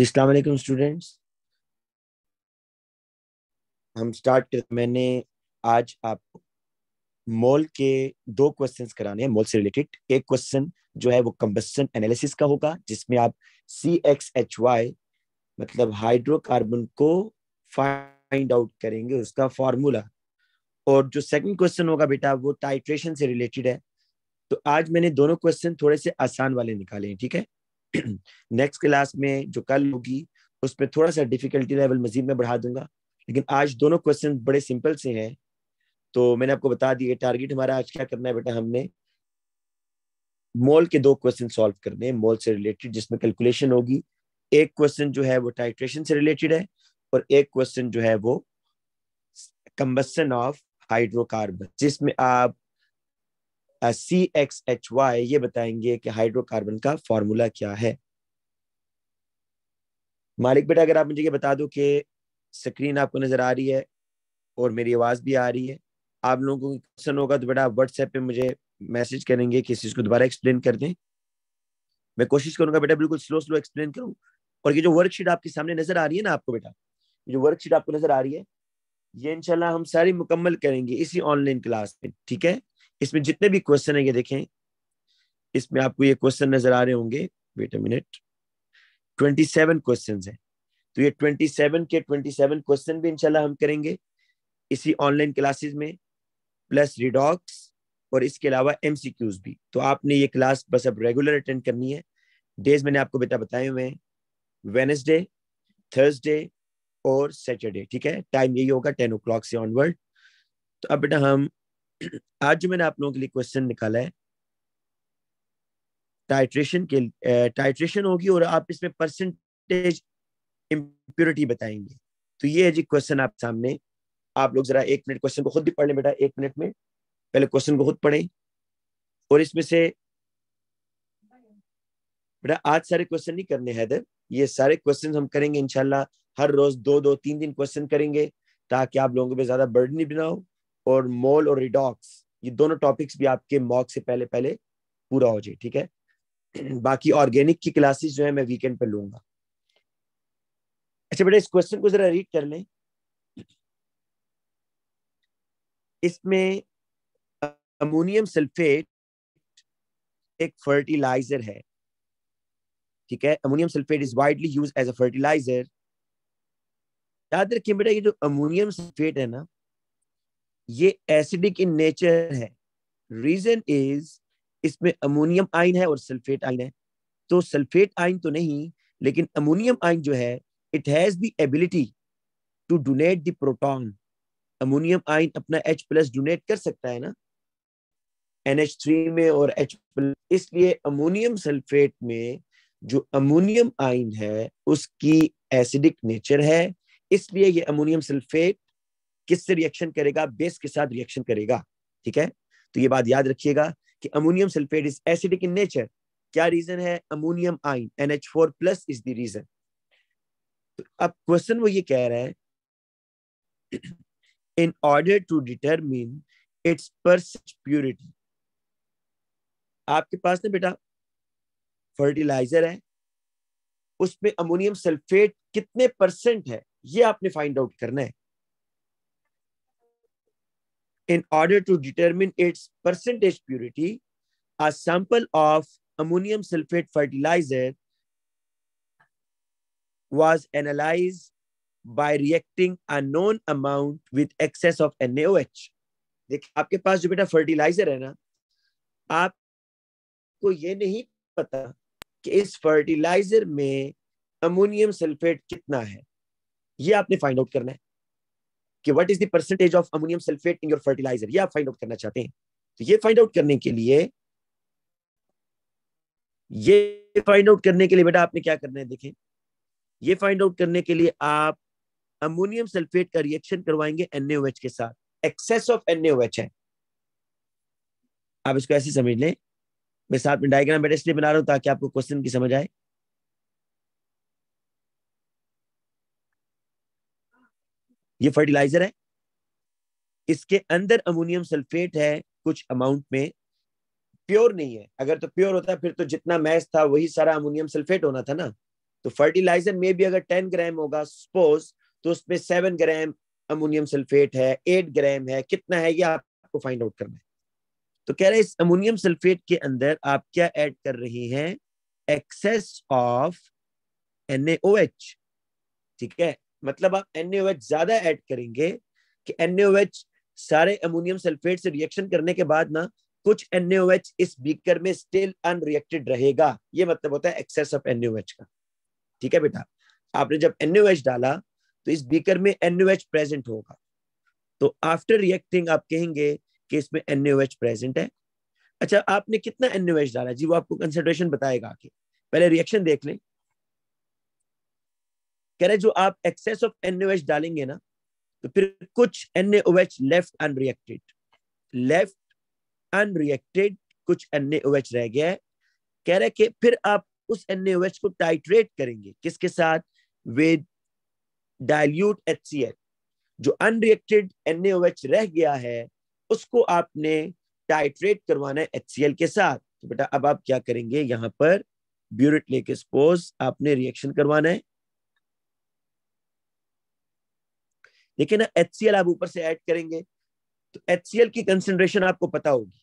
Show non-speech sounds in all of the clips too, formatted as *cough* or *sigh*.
अस्सलाम वालेकुम स्टूडेंट्स हम स्टार्ट कर मैंने आज आपको मोल के दो क्वेश्चंस कराने हैं मोल से रिलेटेड एक क्वेश्चन जो है वो कंबस्टन एनालिसिस का होगा जिसमें आप सी एक्स एच वाई मतलब हाइड्रोकार्बन को फाइंड आउट करेंगे उसका फॉर्मूला और जो सेकंड क्वेश्चन होगा बेटा वो टाइट्रेशन से रिलेटेड है तो आज मैंने दोनों क्वेश्चन थोड़े से आसान वाले निकाले हैं ठीक है नेक्स्ट *clears throat* क्लास में जो कल होगी उसमें थोड़ा सा डिफिकल्टी लेवल मजीद में बढ़ा दूंगा लेकिन आज दोनों क्वेश्चन बड़े सिंपल से हैं तो मैंने आपको बता दिया टारगेट हमारा आज क्या करना है बेटा हमने मोल के दो क्वेश्चन सॉल्व करने हैं मोल से रिलेटेड जिसमें कैलकुलेशन होगी एक क्वेश्चन जो है वो टाइट्रेशन से रिलेटेड है और एक क्वेश्चन जो है वो कंबसन ऑफ हाइड्रोकार्बन जिसमें आप सी एक्स एच वाई ये बताएंगे कि हाइड्रोकार्बन का फॉर्मूला क्या है मालिक बेटा अगर आप मुझे ये बता दो कि स्क्रीन आपको नजर आ रही है और मेरी आवाज भी आ रही है आप लोगों को क्वेश्चन होगा तो बेटा आप व्हाट्सएप पे मुझे मैसेज करेंगे कि इस चीज को दोबारा एक्सप्लेन कर दें मैं कोशिश करूंगा बेटा बिल्कुल स्लो स्लो एक्सप्लेन करूँ और ये जो वर्कशीट आपके सामने नजर आ रही है ना आपको बेटा जो वर्कशीट आपको नजर आ रही है ये इनशाला हम सारी मुकम्मल करेंगे इसी ऑनलाइन क्लास में ठीक है इसमें जितने भी क्वेश्चन है ये देखें इसमें आपको ये क्वेश्चन नजर आ रहे होंगे वेट अ मिनट 27 क्वेश्चंस हैं तो ये 27 के 27 क्वेश्चन भी इंशाल्लाह हम करेंगे इसी ऑनलाइन क्लासेस में प्लस रिडॉक्स और इसके अलावा एम भी तो आपने ये क्लास बस अब रेगुलर अटेंड करनी है डेज मैंने आपको बेटा बताए हुए हैं वेनसडे थर्सडे और सैटरडे ठीक है टाइम यही होगा टेन ओ से ऑनवर्ड तो अब बेटा हम आज जो मैंने आप लोगों के लिए क्वेश्चन निकाला है टाइट्रेशन के टाइट्रेशन होगी और आप इसमें परसेंटेज इम्प्योरिटी बताएंगे तो ये है जी क्वेश्चन आप सामने आप लोग जरा एक मिनट क्वेश्चन को खुद भी पढ़ लें बेटा एक मिनट में पहले क्वेश्चन को खुद पढ़ें और इसमें से बेटा आज सारे क्वेश्चन नहीं करने हैदर ये सारे क्वेश्चन हम करेंगे इनशाला हर रोज दो दो तीन दिन क्वेश्चन करेंगे ताकि आप लोगों को ज्यादा बर्डन भी ना हो और मोल और रिडॉक्स ये दोनों टॉपिक्स भी आपके मॉक से पहले पहले पूरा हो जाए ठीक है *clears throat* बाकी ऑर्गेनिक की क्लासेस जो है मैं वीकेंड पे लूंगा अच्छा बेटा इस क्वेश्चन को जरा रीड कर लें इसमें अमोनियम सल्फेट एक फर्टिलाइजर है ठीक है ammonium sulphate is widely use as a fertiliser याद रखिए बेटा ये जो अमोनियम सल्फेट है ना ये एसिडिक इन नेचर है रीजन इज इसमें अमोनियम आयन है और सल्फेट आयन है तो सल्फेट आयन तो नहीं लेकिन अमोनियम आयन जो है it has the ability to donate the proton ammonium ion अपना H प्लस डोनेट कर सकता है ना NH3 में और H प्लस इसलिए अमोनियम सल्फेट में जो अमोनियम आयन है उसकी एसिडिक नेचर है इसलिए ये अमोनियम सल्फेट किससे रिएक्शन करेगा बेस के साथ रिएक्शन करेगा ठीक है तो ये बात याद रखिएगा कि ammonium sulphate is acidic in nature क्या रीजन है ammonium ion N H four plus is the reason तो अब क्वेश्चन वो ये कह रहा है in order to determine its percent purity आपके पास ना बेटा फर्टिलाइजर है उसमें अमोनियम सल्फेट कितने परसेंट है ये आपने फाइंड आउट करना है In order to determine its percentage purity, a sample of ammonium sulfate fertilizer was analyzed by reacting a known amount with excess of NaOH. dekh aapke paas jo beta fertilizer hai na aap ko ye nahi pata ki is fertilizer mein ammonium sulfate kitna hai ye aapne find out karna hai कि what is the percentage of ammonium sulphate in your fertiliser ये आप find out करना चाहते हैं तो ये find out करने के लिए ये फाइंड आउट करने के लिए बेटा आपने क्या करना है देखें ये फाइंड आउट करने के लिए आप अमोनियम सल्फेट का रिएक्शन करवाएंगे एनएओएच के साथ एक्सेस ऑफ एनएओएच है आप इसको ऐसे समझ लें मैं साथ में डायग्राम बेटा इसलिए बना रहा हूं ताकि आपको क्वेश्चन की समझ आए ये फर्टिलाइजर है इसके अंदर अमोनियम सल्फेट है कुछ अमाउंट में प्योर नहीं है अगर तो प्योर होता फिर तो जितना मैस था वही सारा अमोनियम सल्फेट होना था ना तो फर्टिलाइजर में भी अगर टेन ग्राम होगा सपोज तो उसमें सेवन ग्राम अमोनियम सल्फेट है एट ग्राम है कितना है ये आपको फाइंड आउट करना है तो कह रहे इस अमोनियम सल्फेट के अंदर आप क्या ऐड कर रहे हैं एक्सेस ऑफ एन ठीक है मतलब आप एन ज्यादा ऐड करेंगे कि एन सारे अमोनियम सल्फेट से रिएक्शन करने के बाद ना कुछ एन इस बीकर में स्टिल अनरिएक्टेड रहेगा ये मतलब होता है एक्सेस ऑफ एन का ठीक है बेटा आपने जब एन डाला तो इस बीकर में एन प्रेजेंट होगा तो आफ्टर रिएक्टिंग आप कहेंगे कि इसमें एन प्रेजेंट है अच्छा आपने कितना एन डाला जी वो आपको कंसेंट्रेशन बताएगा आके पहले रिएक्शन देख लें कह रहे जो आप एक्सेस ऑफ एन डालेंगे ना तो फिर कुछ N left unreacted left unreacted कुछ एन रह गया है कह रहे कि फिर आप उस एन को टाइट्रेट करेंगे किसके साथ विद डायल्यूट एच जो अनरिएक्टेड एन रह गया है उसको आपने टाइट्रेट करवाना है एच के साथ तो बेटा अब आप क्या करेंगे यहाँ पर ब्यूरेट लेके सपोज आपने रिएक्शन करवाना है देखिए ना एच आप ऊपर से ऐड करेंगे तो एच की कंसेंट्रेशन आपको पता होगी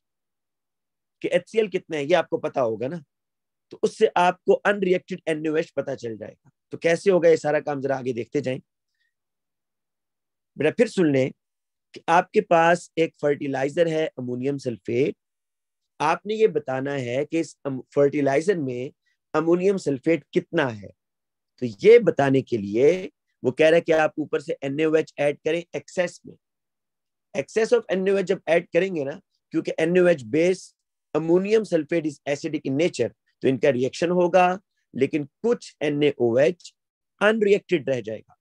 कि एच कितने है, ये आपको पता होगा ना तो उससे आपको अनरिएक्टेड एनयूएच पता चल जाएगा तो कैसे होगा ये सारा काम जरा आगे देखते जाए बेटा फिर सुन लें कि आपके पास एक फर्टिलाइजर है अमोनियम सल्फेट आपने ये बताना है कि इस फर्टिलाइजर में अमोनियम सल्फेट कितना है तो ये बताने के लिए वो कह रहा है कि आप ऊपर से एन ऐड करें एक्सेस में एक्सेस ऑफ एन जब ऐड करेंगे ना क्योंकि N base ammonium sulphate is acidic in nature तो इनका रिएक्शन होगा लेकिन कुछ एन अनरिएक्टेड रह जाएगा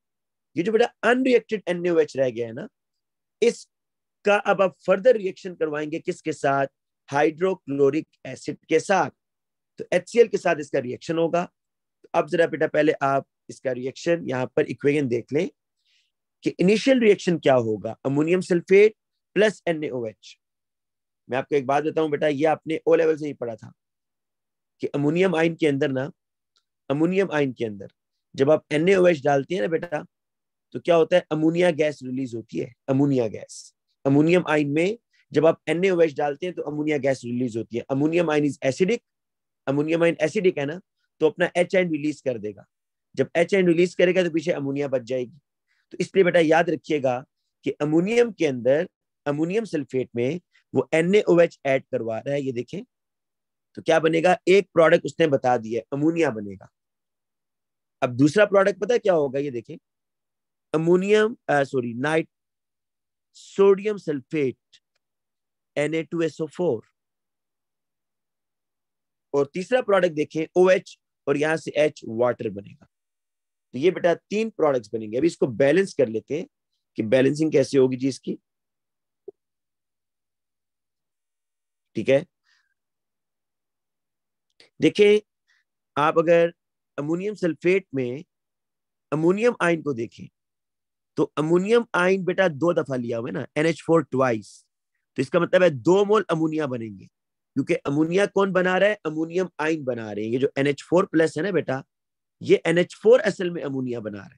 ये जो बेटा अनरिएक्टेड एन रह गया है ना इसका अब आप फर्दर रिएक्शन करवाएंगे किसके साथ हाइड्रोक्लोरिक एसिड के साथ तो एच के साथ इसका रिएक्शन होगा अब जरा बेटा पहले आप इसका रिएक्शन यहाँ पर इक्वेशन देख लें कि इनिशियल रिएक्शन क्या होगा अमोनियम सल्फेट प्लस एन मैं आपको एक बात बताऊं बेटा ये आपने ओ लेवल से ही पढ़ा था कि अमोनियम आयन के अंदर ना अमोनियम आयन के अंदर जब आप एन डालते हैं ना बेटा तो क्या होता है अमोनिया गैस रिलीज होती है अमोनिया गैस अमोनियम आइन में जब आप एन डालते हैं तो अमोनिया गैस रिलीज होती है ammonium ion is acidic ammonium ion acidic है ना तो अपना एच आइन रिलीज कर देगा जब एच एन रिलीज करेगा तो पीछे अमोनिया बच जाएगी तो इसलिए बेटा याद रखिएगा कि अमोनियम के अंदर अमोनियम सल्फेट में वो एन एच एड करवा रहा है ये देखें तो क्या बनेगा एक प्रोडक्ट उसने बता दिया अमोनिया बनेगा अब दूसरा प्रोडक्ट पता क्या होगा ये देखें अमोनियम सॉरी नाइट सोडियम सल्फेट एन और तीसरा प्रोडक्ट देखें ओ OH और यहां से एच वाटर बनेगा तो ये बेटा तीन प्रोडक्ट्स बनेंगे अभी इसको बैलेंस कर लेते हैं कि बैलेंसिंग कैसे होगी जी इसकी ठीक है देखिए आप अगर अमोनियम सल्फेट में अमोनियम आयन को देखें तो अमोनियम आयन बेटा दो दफा लिया हुआ है ना एनएच फोर ट्वाइस तो इसका मतलब है दो मोल अमोनिया बनेंगे क्योंकि अमोनिया कौन बना रहा है अमोनियम आयन बना रहे हैं ये जो एनएच फोर प्लस है ना बेटा ये एनएच फोर असल में अमोनिया बना रहे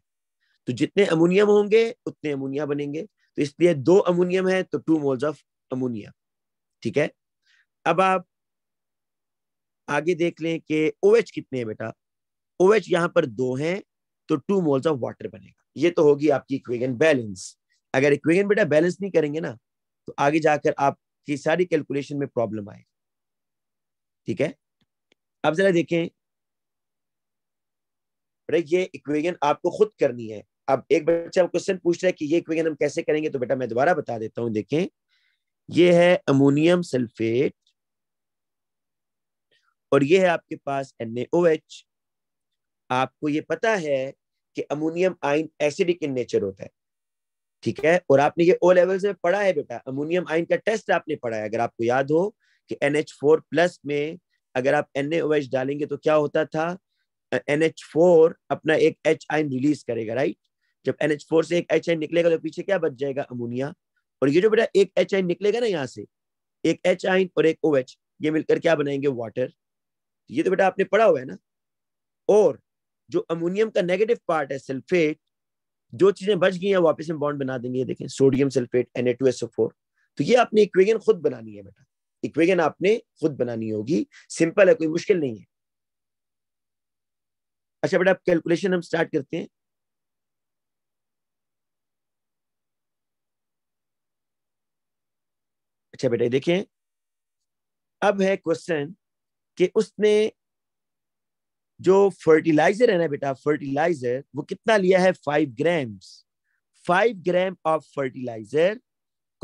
तो जितने अमोनियम होंगे उतने अमोनिया बनेंगे तो इसलिए दो अमोनियम है तो टू मोल्स ऑफ अमोनिया ठीक है अब आप आगे देख लें कि ओ OH कितने हैं बेटा ओ OH यहां पर दो हैं तो टू मोल्स ऑफ वाटर बनेगा ये तो होगी आपकी इक्वेशन बैलेंस अगर इक्वेशन बेटा बैलेंस नहीं करेंगे ना तो आगे जाकर आपकी सारी कैलकुलेशन में प्रॉब्लम आएगी ठीक है अब जरा देखें बेटा ये इक्वेशन आपको खुद करनी है अब एक बच्चा क्वेश्चन पूछ रहा है कि ये इक्वेशन हम कैसे करेंगे तो बेटा मैं दोबारा बता देता हूं देखें ये है अमोनियम सल्फेट और ये है आपके पास एन आपको ये पता है कि ammonium ion acidic in nature होता है ठीक है और आपने ये ओ लेवल्स में पढ़ा है बेटा अमोनियम आइन का टेस्ट आपने पढ़ा है अगर आपको याद हो कि एन प्लस में अगर आप एन डालेंगे तो क्या होता था एन एच फोर अपना एक एच आइन रिलीज करेगा राइट जब एन एच फोर से एक एच आइन निकलेगा तो पीछे क्या बच जाएगा अमोनिया और ये जो बेटा एक एच आइन निकलेगा ना यहाँ से एक एच आइन और एक ओ OH, एच ये मिलकर क्या बनाएंगे वाटर ये तो बेटा आपने पढ़ा हुआ है ना और जो अमोनियम का नेगेटिव पार्ट है सल्फेट जो चीजें बच गई हैं वापस हम बॉन्ड बना देंगे ये देखें sodium sulphate N A two S O four तो ये आपने इक्वेजन खुद बनानी है बेटा इक्वेजन आपने खुद बनानी होगी सिंपल है कोई मुश्किल नहीं है अच्छा बेटा कैलकुलेशन हम स्टार्ट करते हैं अच्छा बेटा देखिए अब है क्वेश्चन कि उसने जो फर्टिलाइजर है ना बेटा फर्टिलाइजर वो कितना लिया है five grams five gram of fertiliser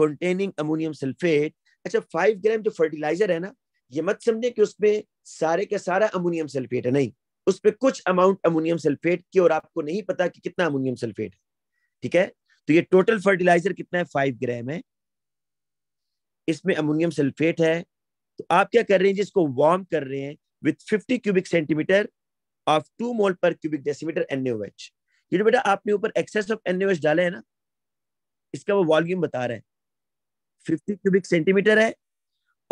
containing ammonium sulphate अच्छा फाइव ग्राम जो फर्टिलाइजर है ना ये मत समझे कि उसमें सारे का सारा अमोनियम सल्फेट है नहीं उस पर कुछ अमाउंट अमोनियम सल्फेट की और आपको नहीं पता कि कितना अमोनियम सल्फेट है ठीक है तो ये टोटल फर्टिलाइजर कितना है फाइव ग्राम है इसमें अमोनियम सल्फेट है तो आप क्या कर रहे हैं जिसको वार्म कर रहे हैं with fifty cubic centimetre of two mole per cubic decimetre NH ये जो बेटा आपने ऊपर एक्सेस ऑफ एनएच डाला है ना इसका वो वॉल्यूम बता रहा है फिफ्टी क्यूबिक सेंटीमीटर है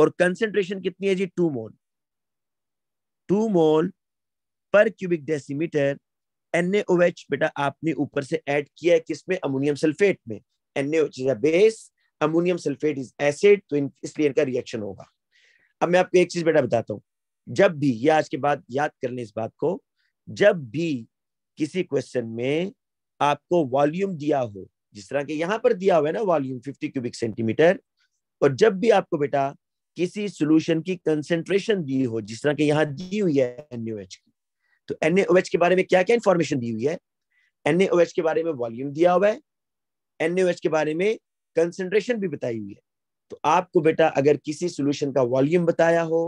और कंसेंट्रेशन कितनी है जी to mole to mole per cubic decimetre NaOH बेटा आपने ऊपर से ऐड किया है किसमें अमोनियम सल्फेट में NaOH is a base ammonium sulphate is acid तो इन, इसलिए इनका रिएक्शन होगा अब मैं आपको एक चीज बेटा बताता हूँ जब भी ये आज के बाद याद कर लें इस बात को जब भी किसी क्वेश्चन में आपको वॉल्यूम दिया हो जिस तरह के यहाँ पर दिया हुआ है ना वॉल्यूम 50 क्यूबिक सेंटीमीटर और जब भी आपको बेटा किसी सॉल्यूशन की कंसेंट्रेशन दी हो जिस तरह के यहाँ दी हुई है एनयूएच की तो एन एच के बारे में क्या क्या इंफॉर्मेशन दी हुई है एन एच के बारे में वॉल्यूम दिया हुआ है एन एच के बारे में कंसेंट्रेशन भी बताई हुई है तो आपको बेटा अगर किसी सोल्यूशन का वॉल्यूम बताया हो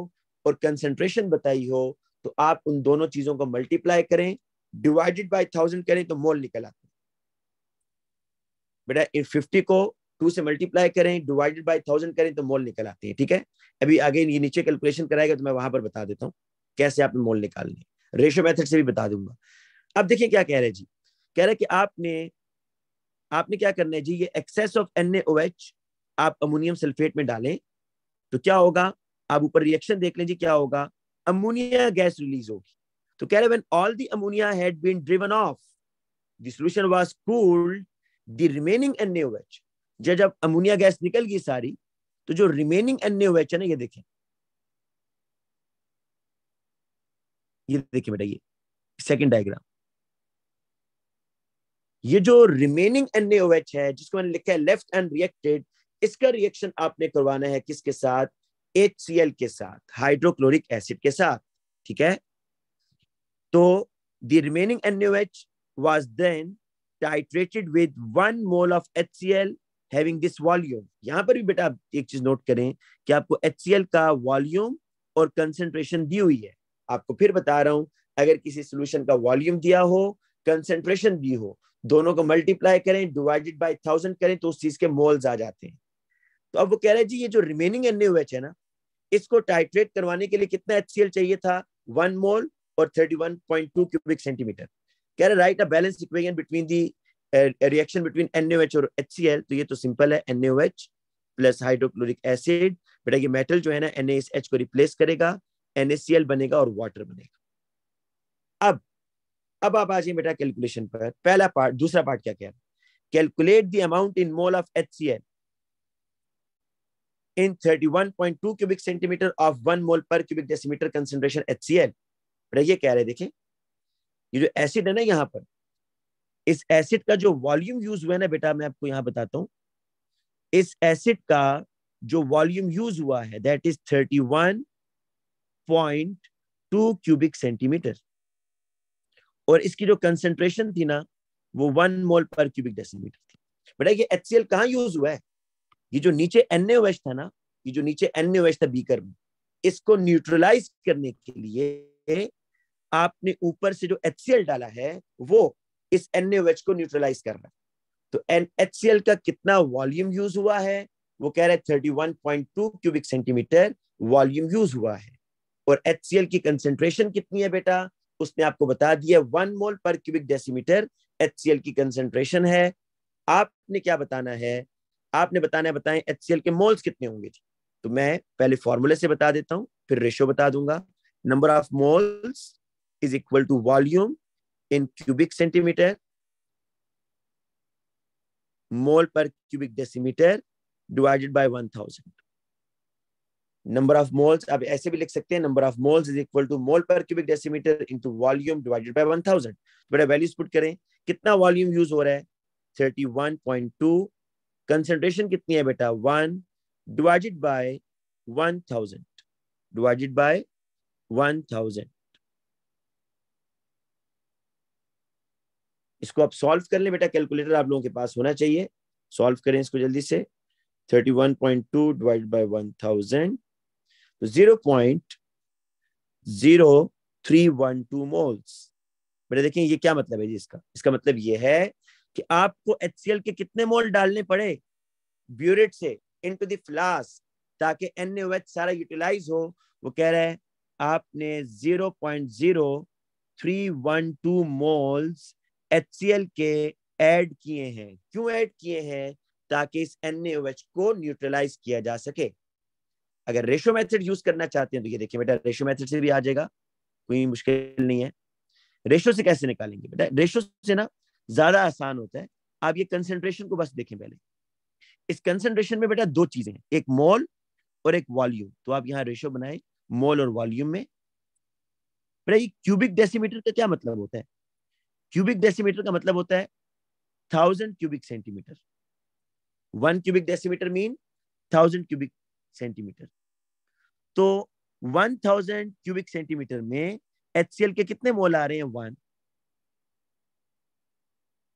और कंसेंट्रेशन बताई हो तो आप उन दोनों चीजों को मल्टीप्लाई करें डिवाइडेड बाई थाउजेंड करें तो मोल निकल आते बेटा इन फिफ्टी को टू से मल्टीप्लाई करें डिवाइडेड बाई थाउजेंड करें तो मोल निकल आते हैं ठीक है अभी आगे ये नीचे कैलकुलेशन कराएगा तो मैं वहां पर बता देता हूँ कैसे आपने मोल निकालनी रेशो मेथड से भी बता दूंगा अब देखिए क्या कह रहे जी कह रहे कि आपने आपने क्या करना है जी ये एक्सेस ऑफ एन आप अमोनियम सल्फेट में डालें तो क्या होगा आप ऊपर रिएक्शन देख लें जी क्या होगा अमोनिया गैस रिलीज होगी तो कह रहे when all the ammonia had been driven off the solution was cooled the remaining N A O H जब जब अमोनिया गैस निकल गई सारी तो जो रिमेनिंग एनएओएच है ना ये देखें ये देखिए बेटा ये सेकेंड डायग्राम ये जो रिमेनिंग एन है जिसको मैंने लिखा है लेफ्ट एंड रिएक्टेड इसका रिएक्शन आपने करवाना है किसके साथ एच के साथ हाइड्रोक्लोरिक एसिड के साथ ठीक है तो the remaining NaOH was then titrated with one mole of HCl having this volume. यहां पर भी बेटा आप एक चीज नोट करें कि आपको HCl का वॉल्यूम और कंसेंट्रेशन दी हुई है आपको फिर बता रहा हूं अगर किसी सोल्यूशन का वॉल्यूम दिया हो कंसेंट्रेशन भी हो दोनों को मल्टीप्लाई करें डिवाइडेड बाई थाउजेंड करें तो उस चीज के मोल्स आ जाते हैं तो अब वो कह रहे हैं जी ये जो रिमेनिंग एन है ना इसको टाइट्रेट करवाने के लिए कितना एच चाहिए था वन मोल और thirty one point two cubic centimetre कह रहे write a balance equation between the reaction between N और एच तो ये तो सिंपल है एन प्लस हाइड्रोक्लोरिक एसिड बेटा ये मेटल जो है ना एन को रिप्लेस करेगा एनएससीएल बनेगा और वाटर बनेगा अब अब आप आ जाइए बेटा कैलकुलेशन पर पहला पार्ट दूसरा पार्ट क्या कह रहा है calculate the amount in mole of H C L in thirty one point two cubic centimetre of one mole per cubic decimetre concentration H C L ये कह रहे देखें ये जो एसिड है ना यहाँ पर इस एसिड का जो वॉल्यूम यूज हुआ है ना बेटा मैं आपको यहाँ बताता हूँ इस एसिड का जो वॉल्यूम यूज हुआ है that is thirty one point two cubic centimetre और इसकी जो कंसेंट्रेशन थी ना वो one mole per cubic decimetre थी बेटा ये एच सी एल कहाँ यूज हुआ है ये जो नीचे एन था ना ये जो नीचे एन था बीकर में इसको न्यूट्रलाइज करने के लिए आपने ऊपर से जो एच डाला है वो इस एन को न्यूट्रलाइज कर रहा है तो एन एच का कितना वॉल्यूम यूज हुआ है वो कह रहे thirty one point two cubic centimetre volume use हुआ है और एच की कंसेंट्रेशन कितनी है बेटा उसने आपको बता दिया one mole per cubic decimetre H की कंसेंट्रेशन है आपने क्या बताना है आपने बताना है बताएं एच के मोल्स कितने होंगे जी तो मैं पहले फॉर्मूले से बता देता हूँ फिर रेशो बता दूंगा number of moles is equal to volume in cubic centimetre mole per cubic decimetre divided by thousand number of moles आप ऐसे भी लिख सकते हैं number of moles is equal to mole per cubic decimetre into volume divided by 1000 बड़े values put करें कितना volume use हो रहा है 31.2 कंसंट्रेशन कितनी है बेटा 1 डिवाइडेड बाय 1000 डिवाइडेड बाय 1000 इसको आप सॉल्व कर लें बेटा कैलकुलेटर आप लोगों के पास होना चाहिए सॉल्व करें इसको जल्दी से 31.2 divided by 1000 zero point three one two moles बेटा देखिए ये क्या मतलब है जी इसका इसका मतलब ये है कि आपको एच के कितने मोल डालने पड़े ब्यूरेट से इन टू फ्लास्क ताकि एन सारा यूटिलाइज हो वो कह रहे हैं आपने टू मोल्स एच के ऐड किए हैं क्यों ऐड किए हैं ताकि इस एन को न्यूट्रलाइज किया जा सके अगर रेशियो मेथड यूज करना चाहते हैं तो ये देखिए बेटा रेशियो मेथड से भी आ जाएगा कोई मुश्किल नहीं है रेशियो से कैसे निकालेंगे बेटा रेशियो से ना ज्यादा आसान होता है आप ये कंसेंट्रेशन को बस देखें पहले इस कंसेंट्रेशन में बेटा दो चीजें हैं एक मोल और एक वॉल्यूम तो आप यहाँ रेशियो बनाए मोल और वॉल्यूम में बेटा ये क्यूबिक डेसीमीटर का क्या मतलब होता है क्यूबिक डेसीमीटर का मतलब होता है thousand cubic centimetre one cubic decimetre mean thousand cubic centimetre तो 1000 क्यूबिक सेंटीमीटर में एच के कितने मोल आ रहे हैं वन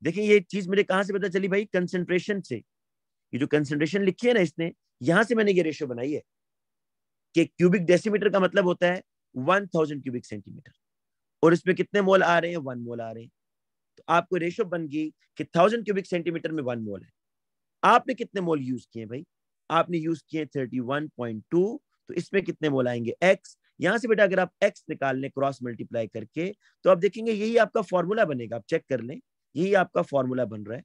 देखिए ये चीज मुझे कहां से पता चली भाई कंसेंट्रेशन से ये जो कंसेंट्रेशन लिखी है ना इसने यहां से मैंने ये रेशियो बनाई है कि क्यूबिक डेसीमीटर का मतलब होता है 1000 क्यूबिक सेंटीमीटर और इसमें कितने मोल आ रहे हैं वन मोल आ रहे हैं तो आपको रेशियो बन गई कि थाउजेंड क्यूबिक सेंटीमीटर में वन मोल है आपने कितने मोल यूज किए भाई आपने यूज किए थर्टी तो इसमें कितने मोल आएंगे एक्स यहां से बेटा अगर आप एक्स निकाल लें क्रॉस मल्टीप्लाई करके तो आप देखेंगे यही आपका फॉर्मूला बनेगा आप चेक कर लें यही आपका फॉर्मूला बन रहा है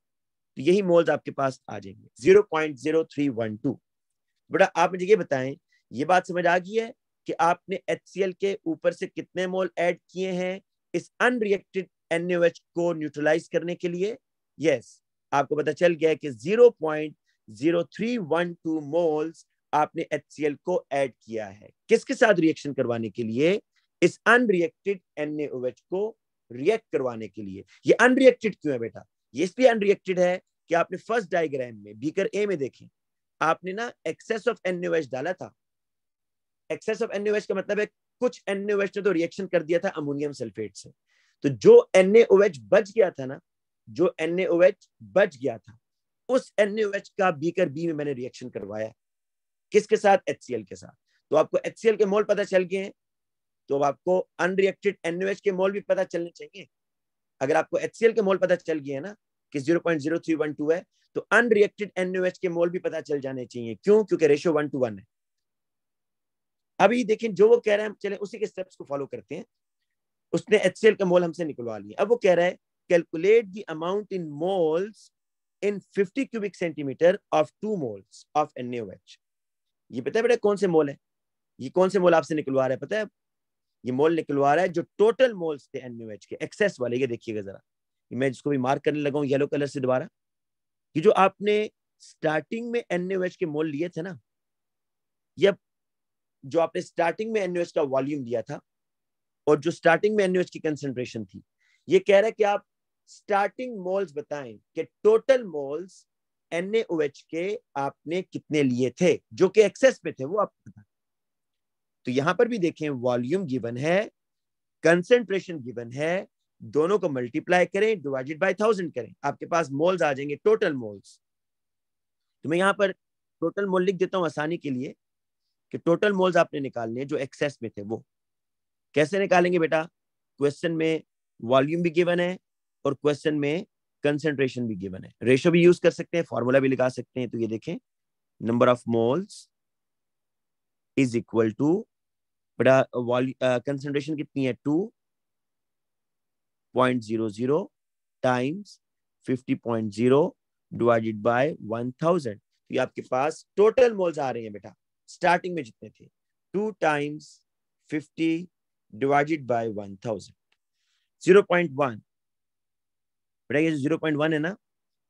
तो यही मोल्स आपके पास आ जाएंगे zero point zero three one two बेटा आप मुझे ये बताएं ये बात समझ आ गई है कि आपने एच के ऊपर से कितने मोल ऐड किए हैं इस अनरिएक्टेड एन को न्यूट्रलाइज करने के लिए यस yes, आपको पता चल गया कि zero point zero three one two moles आपने एच को ऐड किया है किसके साथ रिएक्शन करवाने के लिए इस अनरिएक्टेड एन को रिएक्ट करवाने के लिए ये अनरिएक्टेड क्यों है बेटा ये इसलिए अनरिएक्टेड है कि आपने फर्स्ट डायग्राम में बीकर ए में देखें आपने ना एक्सेस ऑफ एन डाला था एक्सेस ऑफ एन का मतलब है कुछ एन ने तो रिएक्शन कर दिया था अमोनियम सल्फेट से तो जो एन बच गया था ना जो एन बच गया था उस एन का बीकर बी में मैंने रिएक्शन करवाया किसके साथ एच के साथ तो आपको एच के मोल पता चल गए तो आपको अनरिएक्टेड एनओएच के मोल भी पता चलने चाहिए अगर आपको एच के मोल पता चल गए ना कि 0.0312 है तो अनरिएक्टेड एनओएच के मोल भी पता चल जाने चाहिए क्यों क्योंकि रेशियो वन टू वन है अभी देखें जो वो कह रहे हैं चले उसी के स्टेप्स को फॉलो करते हैं उसने एच का मोल हमसे निकलवा लिया अब वो कह रहा है calculate the amount in moles in 50 cubic centimetre of two moles of NaOH. ये पता है बेटा कौन से मोल है ये कौन से मोल आपसे निकलवा रहा है पता है ये मोल निकलवा रहा है जो टोटल मोल्स थे एनयूएच के एक्सेस वाले ये देखिएगा जरा मैं जिसको भी मार्क करने लगा हूँ येलो कलर से दोबारा कि जो आपने स्टार्टिंग में एनयूएच के मोल लिए थे ना ये जो आपने स्टार्टिंग में एनयूएच का वॉल्यूम लिया था और जो स्टार्टिंग में एनयूएच की कंसेंट्रेशन थी ये कह रहा है कि आप स्टार्टिंग मोल्स बताएं कि टोटल मोल्स एन एच के आपने कितने लिए थे जो कि एक्सेस में थे वो आप तो यहां पर भी देखें वॉल्यूम गिवन है कंसेंट्रेशन गिवन है दोनों को मल्टीप्लाई करें डिवाइडेड बाय थाउजेंड करें आपके पास मोल्स आ जाएंगे टोटल मोल्स तो मैं यहां पर टोटल मोल लिख देता हूं आसानी के लिए कि टोटल मोल्स आपने निकालने जो एक्सेस में थे वो कैसे निकालेंगे बेटा क्वेश्चन में वॉल्यूम भी गिवन है और क्वेश्चन में कंसेंट्रेशन भी गिवन है रेशो भी यूज कर सकते हैं फॉर्मूला भी लगा सकते हैं तो ये देखें number of moles is equal to बड़ा कंसेंट्रेशन कितनी है two point zero zero times fifty point zero divided by one thousand तो ये आपके पास टोटल मोल्स आ रहे हैं बेटा स्टार्टिंग में जितने थे two times fifty divided by one thousand zero point one बेटा ये जीरो पॉइंट वन है ना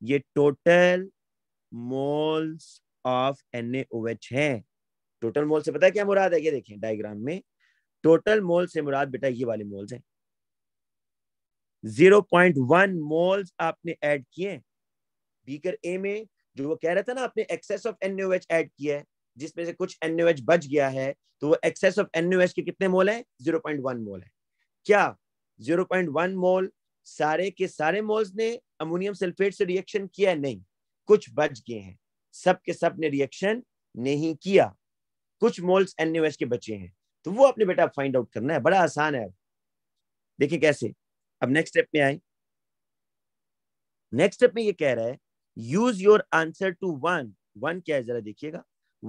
ये total moles of N H है टोटल मोल से पता है क्या मुराद है ये देखें डायग्राम में टोटल मोल से मुराद बेटा ये वाले मोल्स हैं 0.1 मोल्स आपने ऐड किए बीकर ए में जो वो कह रहा था ना आपने excess of N H add किया है जिसमें से कुछ एन एच बच गया है तो वो एक्सेस ऑफ एन एच के कितने मोल है 0.1 मोल है क्या 0.1 मोल सारे के सारे मोल्स ने अमोनियम सल्फेट से रिएक्शन किया नहीं कुछ बच गए हैं सब के सब ने रिएक्शन नहीं किया कुछ मोल्स एन के बचे हैं तो वो अपने बेटा फाइंड आउट करना है बड़ा आसान है देखिए कैसे अब नेक्स्ट स्टेप में आए नेक्स्ट स्टेप में ये कह रहा है use your answer to one one क्या है जरा देखिएगा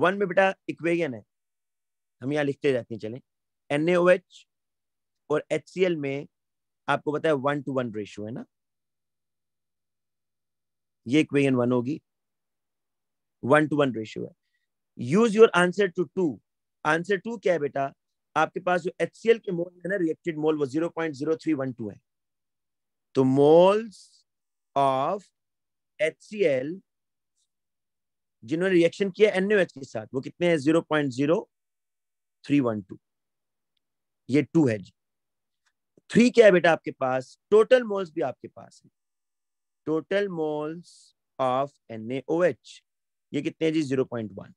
वन में बेटा इक्वेजन है हम यहाँ लिखते जाते हैं चले एन और एच में आपको पता है वन टू वन रेशियो है ना ये इक्वेशन वन होगी वन टू वन रेशियो है use your answer to two answer two क्या है बेटा आपके पास जो एच सी एल के मोल है ना रिएक्टेड मोल वो zero point zero three one two है तो moles of H C L जिन्होंने रिएक्शन किया एन एच के साथ वो कितने हैं zero point zero three one two ये टू है जी थ्री क्या है बेटा आपके पास टोटल मोल्स भी आपके पास है टोटल मोल्स ऑफ एन ये कितने जी जीरो पॉइंट वन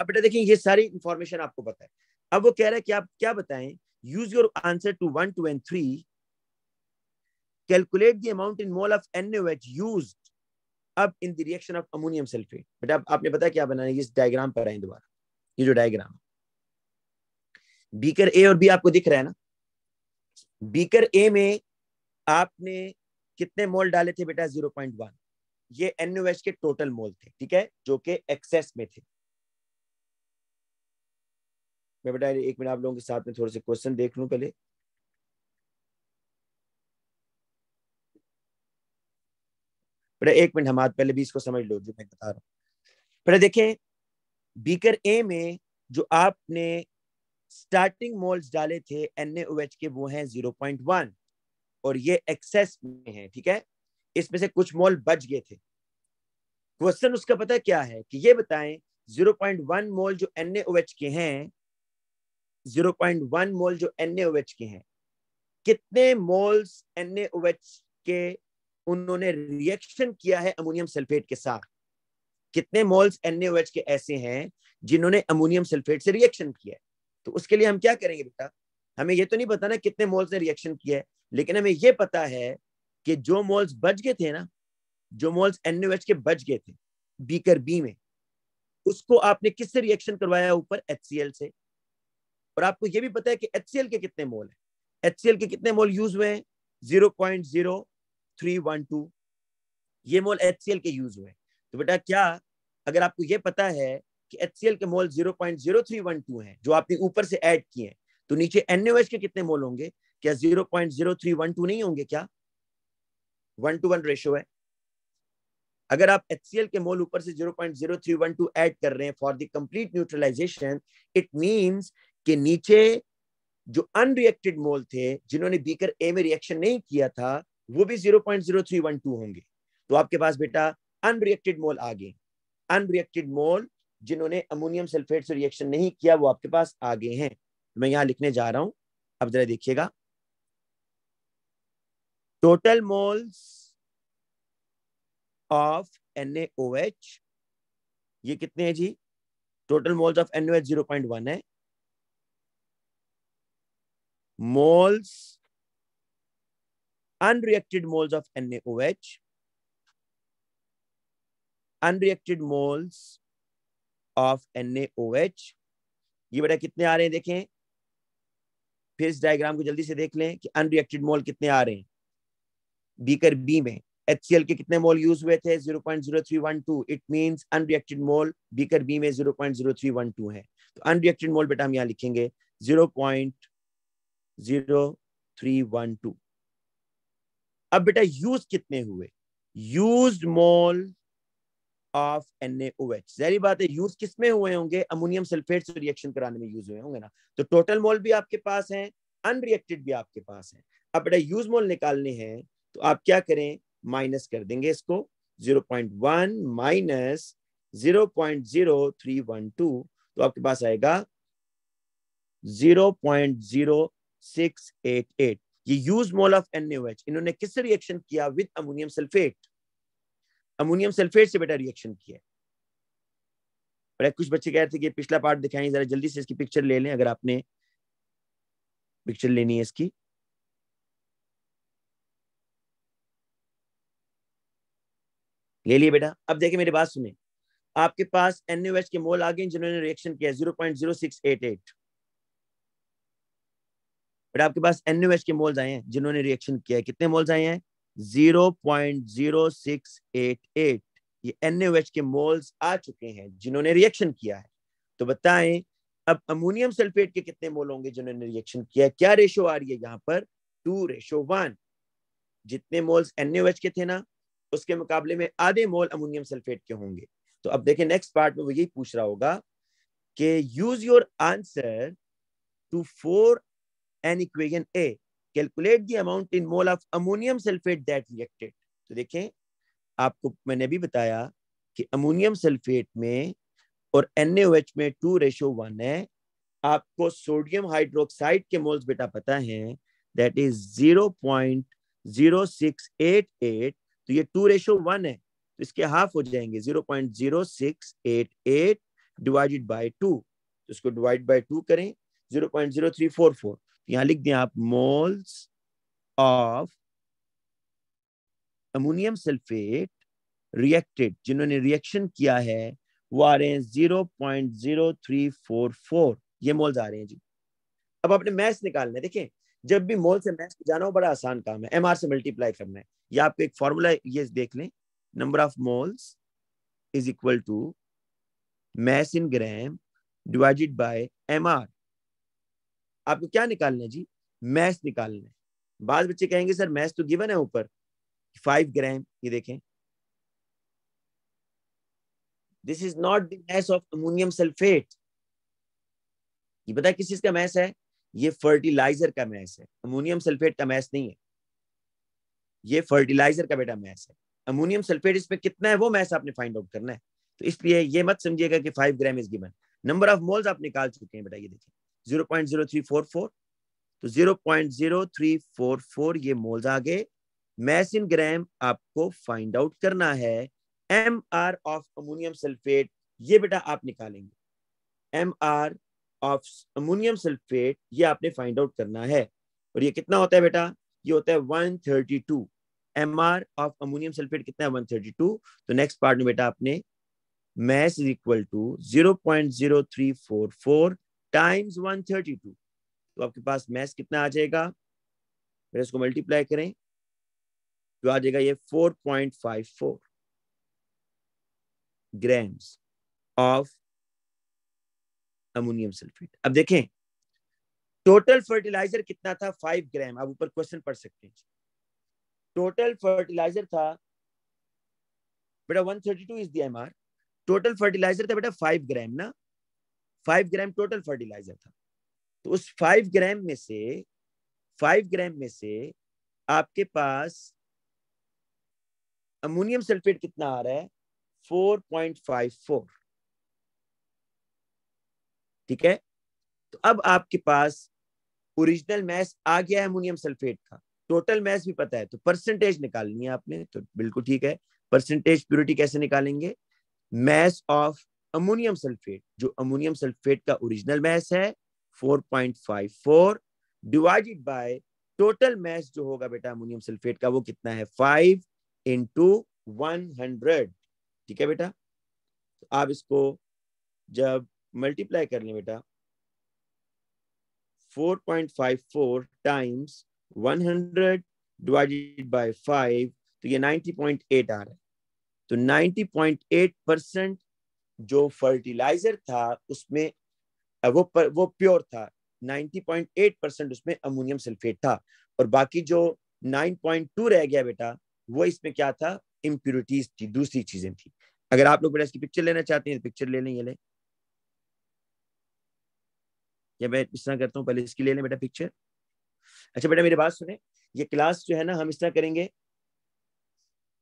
अब बेटा देखिए ये सारी इंफॉर्मेशन आपको पता है अब वो कह रहा है कि आप क्या बताएं use your answer to one two and three calculate the amount in mole of N H use up in the reaction of ammonium sulphate बेटा आपने बताया क्या बनाने इस डायग्राम पर आए दोबारा ये जो डायग्राम बीकर ए और बी आपको दिख रहा है ना बीकर ए में आपने कितने मोल डाले थे बेटा जीरो पॉइंट वन ये एन के टोटल मोल थे ठीक है जो कि एक्सेस में थे मैं बेटा एक मिनट आप लोगों के साथ में थोड़े से क्वेश्चन देख लू पहले बेटा एक मिनट हम आज पहले भी इसको समझ लो जो मैं बता रहा हूं बेटा देखें बीकर ए में जो आपने स्टार्टिंग मोल्स डाले थे एन के वो हैं 0.1 और ये एक्सेस में है ठीक है इसमें से कुछ मोल बच गए थे क्वेश्चन उसका पता क्या है कि ये बताएं 0.1 मोल जो एन के हैं 0.1 मोल जो एन के हैं कितने मोल्स एन के उन्होंने रिएक्शन किया है अमोनियम सल्फेट के साथ कितने मोल्स एन के ऐसे हैं जिन्होंने अमोनियम सल्फेट से रिएक्शन किया है तो उसके लिए हम क्या करेंगे बेटा हमें ये तो नहीं पता ना कितने मोल्स ने रिएक्शन किया है लेकिन हमें ये पता है कि जो मोल्स बच गए थे ना जो मोल्स एन के बच गए थे बीकर बी में उसको आपने किससे रिएक्शन करवाया ऊपर एच से और आपको ये भी पता है कि एच के कितने मोल है एच के कितने मोल यूज हुए हैं zero point zero three one two ये मोल एच के यूज हुए तो बेटा क्या अगर आपको ये पता है कि HCl के मोल 0.0312 हैं जो आपने ऊपर से ऐड किए हैं तो नीचे NaOH के कितने मोल होंगे क्या 0.0312 नहीं होंगे क्या 1 टू 1 रेशियो है अगर आप HCl के मोल ऊपर से 0.0312 ऐड कर रहे हैं for the complete neutralisation it means कि नीचे जो अनरिएक्टेड मोल थे जिन्होंने बीकर ए में रिएक्शन नहीं किया था वो भी 0.0312 होंगे तो आपके पास बेटा अनरिएक्टेड मोल आ गए अनरिएक्टेड मोल जिन्होंने अमोनियम सल्फेट से रिएक्शन नहीं किया वो आपके पास आगे हैं तो मैं यहां लिखने जा रहा हूं अब जरा देखिएगा टोटल मोल्स ऑफ एन ये कितने हैं जी total moles of point one है moles unreacted moles of N unreacted moles of NaOH ये बेटा कितने आ रहे हैं देखें फिर इस डायग्राम को जल्दी से देख लें कि अनरिएक्टेड मोल कितने आ रहे हैं बीकर बी में एच के कितने मोल यूज हुए थे 0.0312 it means unreacted mole beaker B में 0.0312 है तो अनरिएक्टेड मोल बेटा हम यहां लिखेंगे 0.0312 अब बेटा यूज कितने हुए used moles of N H जहरी बात है यूज किस में हुए होंगे अमोनियम सल्फेट से रिएक्शन कराने में यूज हुए होंगे ना तो टोटल मोल भी आपके पास है अनरिएक्टेड भी आपके पास है अब बेटा यूज मोल निकालने हैं तो आप क्या करें माइनस कर देंगे इसको 0.1 माइनस 0.0312 तो आपके पास आएगा 0.0688 ये यूज मोल ऑफ NaOH इन्होंने किससे रिएक्शन किया with ammonium sulphate ammonium sulphate से बेटा रिएक्शन किया है कुछ बच्चे कह रहे थे कि पिछला पार्ट दिखाएं जरा जल्दी से इसकी पिक्चर ले लें अगर आपने पिक्चर लेनी है इसकी ले लिए बेटा अब देखिए मेरी बात सुने आपके पास एनयूएच के मोल आ गए जिन्होंने रिएक्शन किया zero point zero six eight eight बेटा आपके पास एनयूएच के मोल्स आए हैं जिन्होंने रिएक्शन किया है कितने मोल्स आए हैं 0.0688 ये एनएच के मोल्स आ चुके हैं जिन्होंने रिएक्शन किया है तो बताएं अब अमोनियम सल्फेट के कितने मोल होंगे जिन्होंने रिएक्शन किया क्या रेशो आ रही है यहाँ पर टू रेशो वन जितने मोल्स एनएच के थे ना उसके मुकाबले में आधे मोल अमोनियम सल्फेट के होंगे तो अब देखें नेक्स्ट पार्ट में वो यही पूछ रहा होगा कि use your answer to four in equation A calculate the amount in mole of ammonium sulphate that reacted तो देखें आपको मैंने भी बताया कि अमोनियम सल्फेट में और एन में टू रेशो वन है आपको सोडियम हाइड्रोक्साइड के मोल्स बेटा पता है that is zero point zero six eight eight तो ये टू रेशो वन है तो इसके हाफ हो जाएंगे zero point zero six eight eight divided by two तो इसको डिवाइड बाई टू करें zero point zero three four four यहां लिख दें आप moles of ammonium sulphate reacted जिन्होंने रिएक्शन किया है वो आ रहे हैं zero point zero three four four ये मोल्स आ रहे हैं जी अब आपने मैथ्स निकालना है देखें जब भी मोल से मैथ्स जाना हो बड़ा आसान काम है एम आर से मल्टीप्लाई करना है या आपको एक फॉर्मूला ये देख लें number of moles is equal to mass in gram divided by MR R आपको क्या निकालना है जी मैथ निकालना है बाद बच्चे कहेंगे सर मैथ तो गिवन है ऊपर फाइव ग्राम ये देखें this is not mass of ammonium sulphate ये पता है किस चीज का मैस है ये फर्टिलाइजर का मैस है अमोनियम सल्फेट का मैस नहीं है ये फर्टिलाइजर का बेटा मैस है अमोनियम सल्फेट इसमें कितना है वो मैस आपने फाइंड आउट करना है तो इसलिए ये मत समझिएगा कि five gram is given number of moles आप निकाल चुके हैं बेटा ये देखिए zero point zero three four four तो zero point zero three four four ये मोल्स आ गए मैस इन ग्राम आपको फाइंड आउट करना है M R of ammonium sulphate ये बेटा आप निकालेंगे M R of ammonium sulphate ये आपने फाइंड आउट करना है और ये कितना होता है बेटा ये होता है 132 M R of ammonium sulphate कितना है 132 तो नेक्स्ट पार्ट में बेटा आपने mass is equal to four times one thirty two तो आपके पास मैथ्स कितना आ जाएगा फिर इसको मल्टीप्लाई करें तो आ जाएगा ये four point five four grams of ammonium sulphate अब देखें टोटल फर्टिलाइजर कितना था फाइव ग्राम आप ऊपर क्वेश्चन पढ़ सकते हैं टोटल फर्टिलाइजर था बेटा 132 is the MR total fertiliser था बेटा 5 ग्राम ना फाइव ग्राम टोटल फर्टिलाइजर था तो उस फाइव ग्राम में से फाइव ग्राम में से आपके पास अमोनियम सल्फेट कितना आ रहा है फोर पॉइंट फाइव फोर ठीक है तो अब आपके पास ओरिजिनल मैस आ गया है अमोनियम सल्फेट का टोटल मैस भी पता है तो परसेंटेज निकालनी है आपने तो बिल्कुल ठीक है परसेंटेज प्योरिटी कैसे निकालेंगे मैस ऑफ अमोनियम सल्फेट जो अमोनियम सल्फेट का ओरिजिनल मैस है 4.54 डिवाइडेड बाय टोटल मैस जो होगा बेटा अमोनियम सल्फेट का वो कितना है 5 इंटू वन ठीक है बेटा तो आप इसको जब मल्टीप्लाई कर लें बेटा 4.54 टाइम्स 100 डिवाइडेड बाय 5 तो ये 90.8 आ रहा है तो 90.8 परसेंट जो फर्टिलाइजर था उसमें वो पर, वो प्योर था 90.8 परसेंट उसमें अमोनियम सल्फेट था और बाकी जो 9.2 रह गया बेटा वो इसमें क्या था इम्प्योरिटीज थी दूसरी चीजें थी अगर आप लोग बेटा इसकी पिक्चर लेना चाहते हैं पिक्चर तो ले लें ये लें या मैं इस तरह करता हूँ पहले इसकी ले लें बेटा पिक्चर अच्छा बेटा मेरी बात सुने ये क्लास जो है ना हम इस तरह करेंगे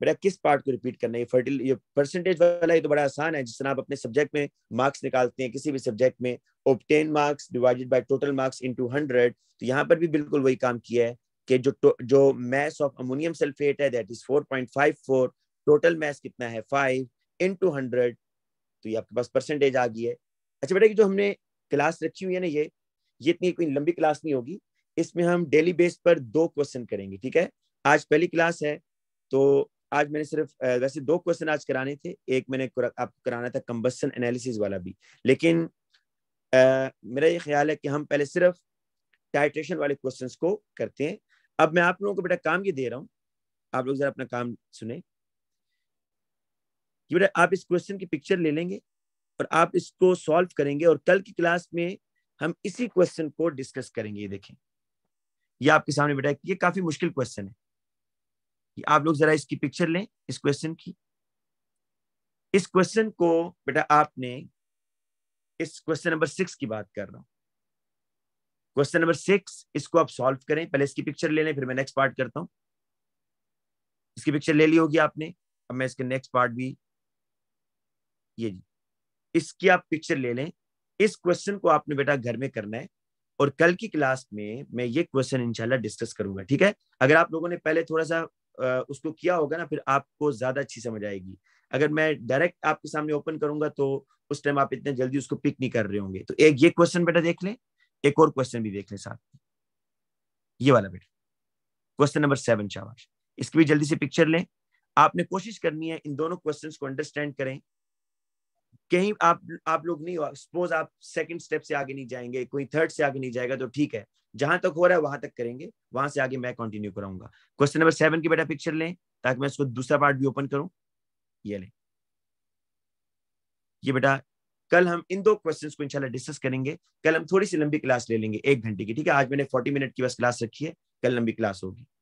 बेटा किस पार्ट को रिपीट करना है फर्टिल ये परसेंटेज वाला ये तो बड़ा आसान है जिस तरह आप अपने सब्जेक्ट में मार्क्स निकालते हैं किसी भी सब्जेक्ट में obtained marks divided by total marks into 100 तो यहाँ पर भी बिल्कुल वही काम किया है कि जो जो मैस ऑफ अमोनियम सल्फेट है that is four total mass कितना है 5 इनटू 100 तो ये आपके पास परसेंटेज आ गई है अच्छा बेटा कि जो हमने क्लास रखी हुई है ना ये ये इतनी कोई लंबी क्लास नहीं होगी इसमें हम डेली बेस पर दो क्वेश्चन करेंगे ठीक है आज पहली क्लास है तो आज मैंने सिर्फ वैसे दो क्वेश्चन आज कराने थे एक मैंने आपको कराना था कम्बसन एनालिसिस वाला भी लेकिन आ, मेरा ये ख्याल है कि हम पहले सिर्फ टाइट्रेशन वाले क्वेश्चन को करते हैं अब मैं आप लोगों को बेटा काम ये दे रहा हूँ आप लोग जरा अपना काम सुने कि बेटा आप इस क्वेश्चन की पिक्चर ले लेंगे और आप इसको सॉल्व करेंगे और कल की क्लास में हम इसी क्वेश्चन को डिस्कस करेंगे ये देखें ये आपके सामने बेटा ये काफी मुश्किल क्वेश्चन है कि आप लोग जरा इसकी पिक्चर लें इस क्वेश्चन की इस क्वेश्चन को बेटा आपने इस क्वेश्चन नंबर सिक्स की बात कर रहा हूं क्वेश्चन नंबर सिक्स इसको आप सॉल्व करें पहले इसकी पिक्चर ले लें फिर मैं नेक्स्ट पार्ट करता हूं इसकी पिक्चर ले ली होगी आपने अब मैं इसके नेक्स्ट पार्ट भी ये जी इसकी आप पिक्चर ले लें इस क्वेश्चन को आपने बेटा घर में करना है और कल की क्लास में मैं ये क्वेश्चन इंशाल्लाह डिस्कस करूंगा ठीक है अगर आप लोगों ने पहले थोड़ा सा उसको किया होगा ना फिर आपको ज्यादा अच्छी समझ आएगी अगर मैं डायरेक्ट आपके सामने ओपन करूंगा तो उस टाइम आप इतने जल्दी उसको पिक नहीं कर रहे होंगे तो एक ये क्वेश्चन बेटा देख लें एक और क्वेश्चन भी देख लें साथ ये वाला बेटा क्वेश्चन नंबर सेवन शाबाश इसकी भी जल्दी से पिक्चर लें आपने कोशिश करनी है इन दोनों क्वेश्चंस को अंडरस्टैंड करें कहीं आप आप लोग नहीं सपोज आप सेकंड स्टेप से आगे नहीं जाएंगे कोई थर्ड से आगे नहीं जाएगा तो ठीक है जहां तक हो रहा है वहां तक करेंगे वहां से आगे मैं कंटिन्यू कराऊंगा क्वेश्चन नंबर सेवन की बेटा पिक्चर लें ताकि मैं इसको दूसरा पार्ट भी ओपन करूं ये लें ये बेटा कल हम इन दो क्वेश्चन को इनशाला डिस्कस करेंगे कल हम थोड़ी सी लंबी क्लास ले लेंगे एक घंटे की ठीक है आज मैंने फोर्टी मिनट की बस क्लास रखी है कल लंबी क्लास होगी